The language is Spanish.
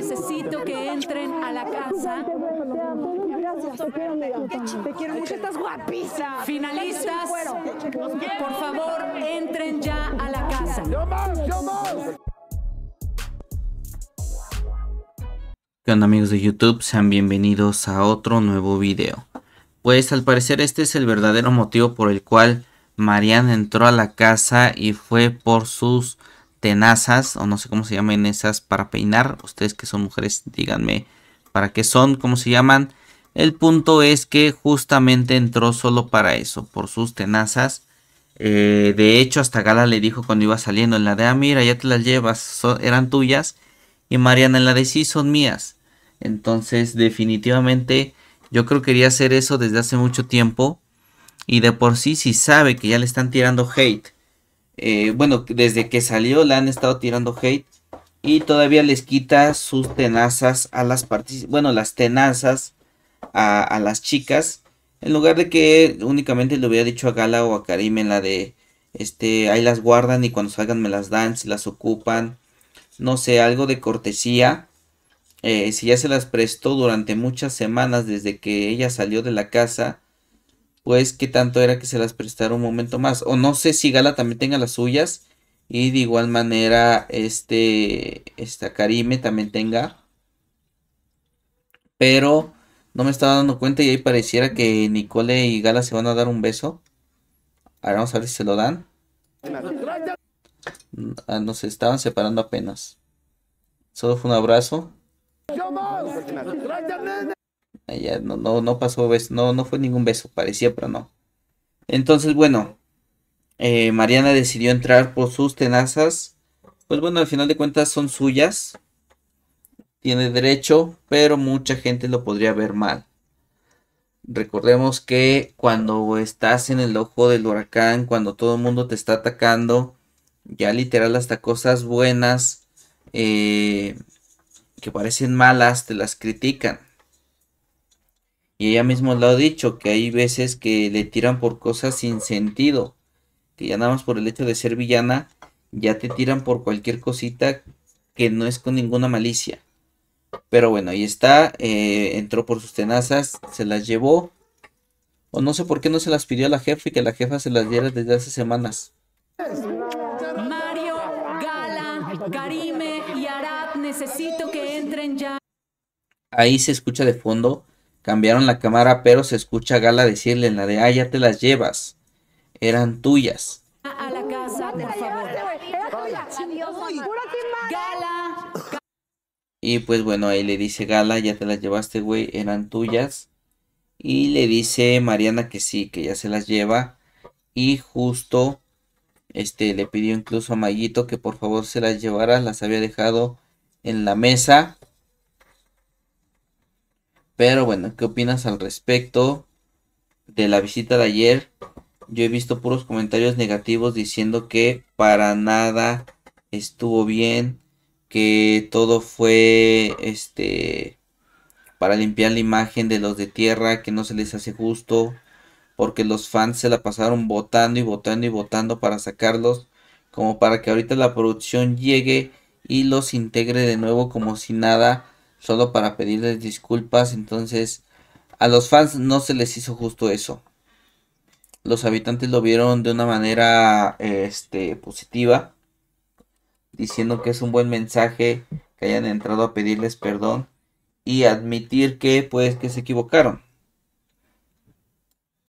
necesito que entren a la casa. te quiero, mucho, estás guapiza. Finalistas, por favor, entren ya a la casa. ¿Qué onda amigos de YouTube? Sean bienvenidos a otro nuevo video. Pues al parecer este es el verdadero motivo por el cual Mariana entró a la casa y fue por sus tenazas o no sé cómo se llaman esas para peinar. Ustedes que son mujeres, díganme para qué son, cómo se llaman. El punto es que justamente entró solo para eso, por sus tenazas. Eh, de hecho, hasta Gala le dijo cuando iba saliendo en la de, ah, mira, ya te las llevas, eran tuyas. Y Mariana en la de, sí, son mías. Entonces, definitivamente, yo creo que quería hacer eso desde hace mucho tiempo. Y de por sí, si sabe que ya le están tirando hate eh, bueno, desde que salió le han estado tirando hate y todavía les quita sus tenazas a las bueno, las tenazas a, las chicas, en lugar de que únicamente le hubiera dicho a Gala o a Karim en la de, este, ahí las guardan y cuando salgan me las dan, si las ocupan, no sé, algo de cortesía. Eh, si ya se las prestó durante muchas semanas desde que ella salió de la casa, pues qué tanto era que se las prestara un momento más. O no sé si Gala también tenga las suyas. Y de igual manera, este, esta Karime también tenga. Pero no me estaba dando cuenta y ahí pareciera que Nicole y Gala se van a dar un beso. Ahora vamos a ver si se lo dan. Ah, Nos estaban separando apenas. Solo fue un abrazo. Ah, no, no, pasó beso, no, no fue ningún beso, parecía, pero no. Entonces, bueno, eh, Mariana decidió entrar por sus tenazas. Pues bueno, al final de cuentas son suyas. Tiene derecho, pero mucha gente lo podría ver mal. Recordemos que cuando estás en el ojo del huracán, cuando todo el mundo te está atacando, ya literal hasta cosas buenas eh, que parecen malas te las critican. Y ella misma lo ha dicho, que hay veces que le tiran por cosas sin sentido. Que ya nada más por el hecho de ser villana, ya te tiran por cualquier cosita que no es con ninguna malicia. Pero bueno, ahí está. Eh, entró por sus tenazas, se las llevó. O no sé por qué no se las pidió a la jefa y que la jefa se las diera desde hace semanas. Mario, Gala, Karime y Arad, necesito que entren ya. Ahí se escucha de fondo Cambiaron la cámara, pero se escucha a Gala decirle en la de, ah, ya te las llevas. Eran tuyas. Y pues bueno, ahí le dice Gala, ya te las llevaste, güey, eran tuyas. Y le dice Mariana que sí, que ya se las lleva. Y justo, este, le pidió incluso a Mayito que por favor se las llevara, las había dejado en la mesa. Pero bueno, ¿qué opinas al respecto de la visita de ayer? Yo he visto puros comentarios negativos diciendo que para nada estuvo bien, que todo fue este para limpiar la imagen de los de tierra, que no se les hace justo, porque los fans se la pasaron votando y votando y votando para sacarlos, como para que ahorita la producción llegue y los integre de nuevo como si nada solo para pedirles disculpas. Entonces, a los fans no se les hizo justo eso. Los habitantes lo vieron de una manera este, positiva, diciendo que es un buen mensaje que hayan entrado a pedirles perdón y admitir que pues que se equivocaron.